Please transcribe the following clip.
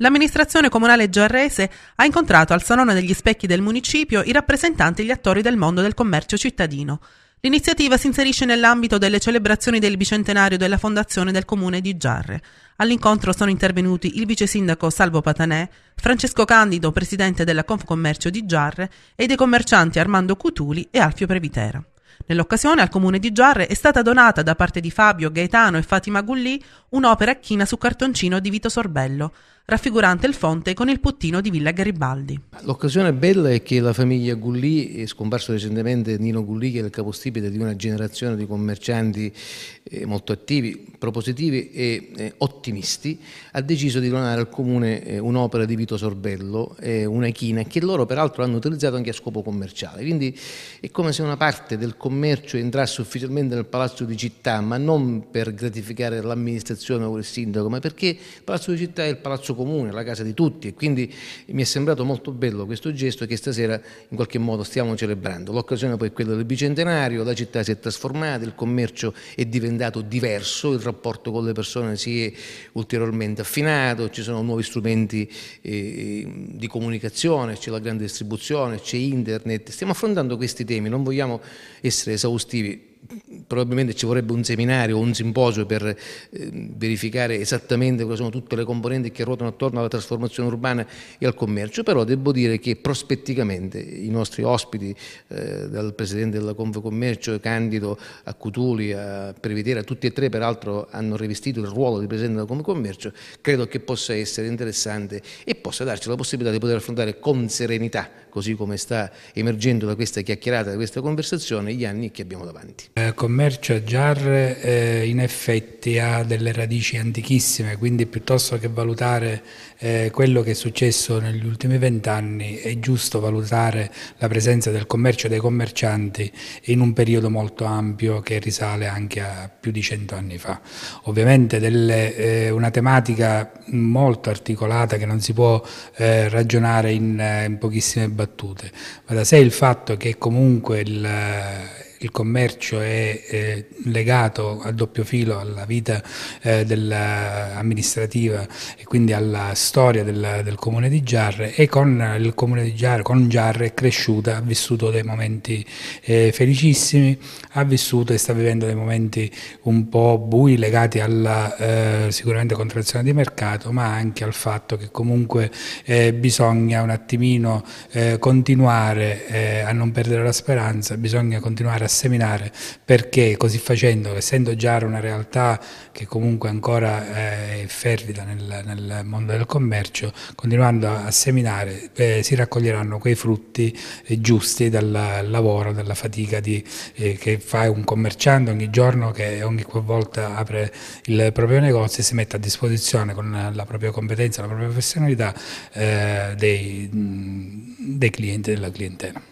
L'amministrazione comunale giarrese ha incontrato al Salone degli Specchi del municipio i rappresentanti e gli attori del mondo del commercio cittadino. L'iniziativa si inserisce nell'ambito delle celebrazioni del bicentenario della fondazione del comune di Giarre. All'incontro sono intervenuti il vice sindaco Salvo Patanè, Francesco Candido, presidente della Confcommercio di Giarre, e dei commercianti Armando Cutuli e Alfio Previtera. Nell'occasione al comune di Giarre è stata donata da parte di Fabio Gaetano e Fatima Gulli un'opera a china su cartoncino di Vito Sorbello raffigurante il fonte con il pottino di Villa Garibaldi. L'occasione bella è che la famiglia Gulli, scomparso recentemente Nino Gulli, che è il capostipite di una generazione di commercianti eh, molto attivi, propositivi e eh, ottimisti, ha deciso di donare al comune eh, un'opera di Vito Sorbello, una china, che loro peraltro hanno utilizzato anche a scopo commerciale. Quindi è come se una parte del commercio entrasse ufficialmente nel Palazzo di Città, ma non per gratificare l'amministrazione o il sindaco, ma perché il Palazzo di Città è il palazzo comune, la casa di tutti e quindi mi è sembrato molto bello questo gesto che stasera in qualche modo stiamo celebrando. L'occasione poi è quella del bicentenario, la città si è trasformata, il commercio è diventato diverso, il rapporto con le persone si è ulteriormente affinato, ci sono nuovi strumenti eh, di comunicazione, c'è la grande distribuzione, c'è internet, stiamo affrontando questi temi, non vogliamo essere esaustivi, probabilmente ci vorrebbe un seminario o un simposio per eh, verificare esattamente quali sono tutte le componenti che ruotano attorno alla trasformazione urbana e al commercio, però devo dire che prospetticamente i nostri ospiti, eh, dal Presidente della Confcommercio Candido a Cutuli, a Prevedere, tutti e tre peraltro hanno rivestito il ruolo di Presidente della Confcommercio, credo che possa essere interessante e possa darci la possibilità di poter affrontare con serenità, così come sta emergendo da questa chiacchierata, da questa conversazione, gli anni che abbiamo davanti. Eh, commercio a giarre eh, in effetti ha delle radici antichissime, quindi piuttosto che valutare eh, quello che è successo negli ultimi vent'anni è giusto valutare la presenza del commercio e dei commercianti in un periodo molto ampio che risale anche a più di cento anni fa. Ovviamente delle, eh, una tematica molto articolata che non si può eh, ragionare in, eh, in, pochissime battute, ma da sé il fatto che comunque il il commercio è eh, legato a doppio filo alla vita eh, della, amministrativa e quindi alla storia del, del, comune di Giarre e con il comune di Giarre, con Giarre è cresciuta, ha vissuto dei momenti eh, felicissimi, ha vissuto e sta vivendo dei momenti un po' bui legati alla eh, sicuramente contrazione di mercato ma anche al fatto che comunque eh, bisogna un attimino eh, continuare a non perdere la speranza, bisogna continuare a seminare perché così facendo, essendo già una realtà che comunque ancora eh, è fervida nel, nel mondo del commercio, continuando a seminare eh, si raccoglieranno quei frutti eh, giusti dal lavoro, dalla fatica di, eh, che fa un commerciante ogni giorno che ogni volta apre il proprio negozio e si mette a disposizione con la propria competenza, la propria professionalità eh, dei, dei clienti della clientela.